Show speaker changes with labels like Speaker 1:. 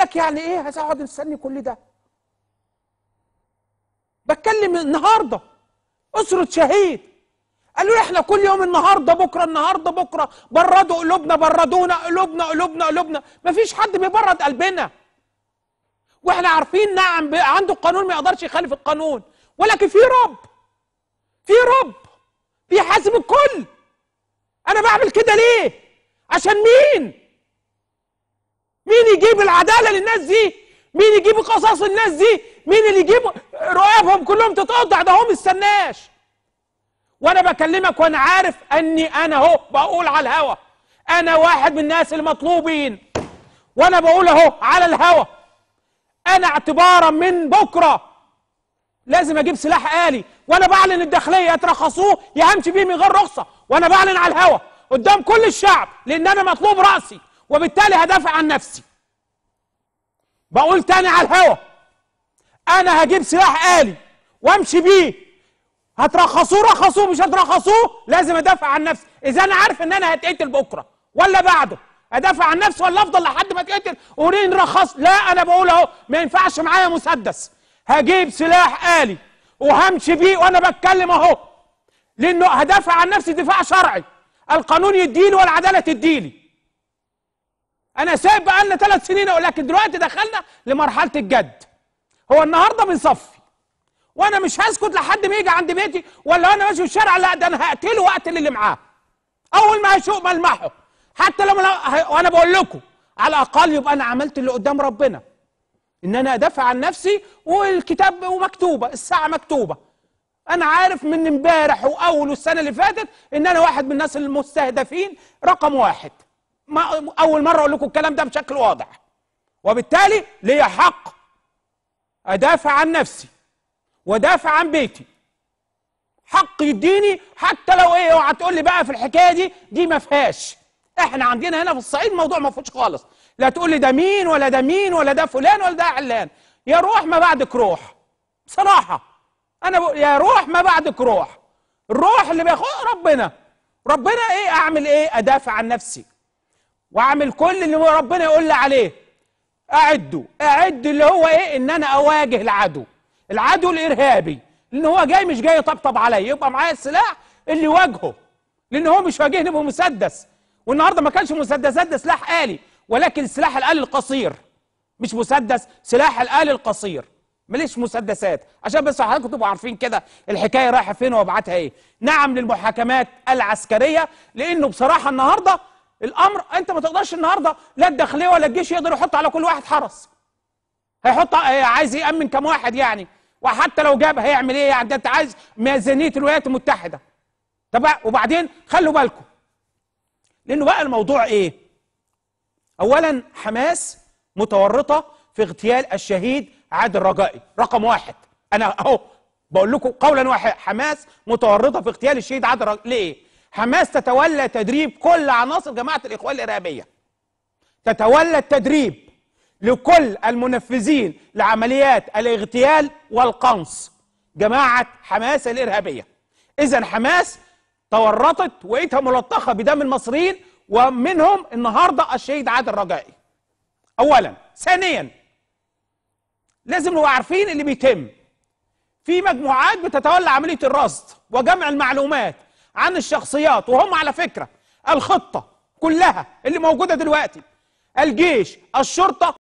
Speaker 1: لك يعني ايه هقعد مستني كل ده بتكلم النهارده اسره شهيد قالوا احنا كل يوم النهارده بكره النهارده بكره بردوا قلوبنا بردونا قلوبنا قلوبنا قلوبنا مفيش حد بيبرد قلبنا واحنا عارفين نعم عنده قانون ما يقدرش يخالف القانون ولكن في رب في رب بيحاسب الكل انا بعمل كده ليه عشان مين مين يجيب العداله للناس دي مين يجيب قصص الناس دي مين اللي يجيب رقابهم كلهم تتقطع ده هو استناش وانا بكلمك وانا عارف اني انا اهو بقول على الهوا انا واحد من الناس المطلوبين وانا بقول اهو على الهوا انا اعتبارا من بكره لازم اجيب سلاح آلي وانا بعلن الداخليه اترخصوه يا همشي بيه من غير رخصه وانا بعلن على الهوا قدام كل الشعب لان انا مطلوب راسي وبالتالي هدافع عن نفسي بقول تاني على الهوا انا هجيب سلاح آلي وامشي بيه هترخصوه رخصوه مش هترخصوه لازم ادافع عن نفسي اذا انا عارف ان انا هتقتل بكره ولا بعده ادافع عن نفسي ولا افضل لحد ما اتقتل ورين رخص لا انا بقول اهو ما ينفعش معايا مسدس هجيب سلاح آلي وهمشي بيه وانا بتكلم اهو لانه هدافع عن نفسي دفاع شرعي القانون يديني والعداله تديني انا سايب بقالنا ثلاث سنين اقول لك دلوقتي دخلنا لمرحله الجد هو النهارده بنصفي وانا مش هسكت لحد ما يجي عند بيتي ولا انا ماشي في الشارع لا ده انا هقتله واقتل اللي معاه اول ما هشوق ملمحه حتى لو انا وانا بقول لكم على الاقل يبقى انا عملت اللي قدام ربنا ان انا ادافع عن نفسي والكتاب ومكتوبه الساعه مكتوبه انا عارف من امبارح واول السنه اللي فاتت ان انا واحد من الناس المستهدفين رقم واحد ما اول مره اقول لكم الكلام ده بشكل واضح وبالتالي لي حق ادافع عن نفسي وادافع عن بيتي حق يديني حتى لو ايه اوعى تقول لي بقى في الحكايه دي دي ما فيهاش احنا عندنا هنا في الصعيد موضوع ما فيهوش خالص لا تقول لي ده مين ولا ده مين ولا ده فلان ولا ده علان يا روح ما بعدك روح بصراحه انا بقول يا روح ما بعدك روح الروح اللي بياخدها ربنا ربنا ايه اعمل ايه ادافع عن نفسي واعمل كل اللي ربنا يقول لي عليه اعده اعد اللي هو ايه ان انا اواجه العدو العدو الارهابي لان هو جاي مش جاي يطبطب عليا يبقى معايا السلاح اللي يواجهه لان هو مش واجهني بمسدس والنهارده ما كانش مسدسات ده سلاح آلي ولكن سلاح الآلي القصير مش مسدس سلاح الآلي القصير ماليش مسدسات عشان بس حضراتكم تبقوا عارفين كده الحكايه رايحه فين وابعتها ايه نعم للمحاكمات العسكريه لانه بصراحه النهارده الامر انت ما تقدرش النهارده لا الداخليه ولا الجيش يقدر يحط على كل واحد حرس هيحط آه، عايز يامن كم واحد يعني وحتى لو جاب هيعمل ايه يعني انت عايز ميزانيه الولايات المتحده طب وبعدين خلوا بالكم لانه بقى الموضوع ايه اولا حماس متورطه في اغتيال الشهيد عادل رجائي رقم واحد انا اهو بقول لكم قولا واحد حماس متورطه في اغتيال الشهيد عادل رجائي ليه حماس تتولى تدريب كل عناصر جماعة الإخوان الإرهابية تتولى التدريب لكل المنفذين لعمليات الاغتيال والقنص جماعة حماس الإرهابية إذا حماس تورطت وقيتها ملطخة بدم المصريين ومنهم النهاردة الشهيد عادل رجائي أولا ثانيا لازم نبقى عارفين اللي بيتم في مجموعات بتتولى عملية الرصد وجمع المعلومات عن الشخصيات وهم على فكرة الخطة كلها اللي موجودة دلوقتي الجيش الشرطة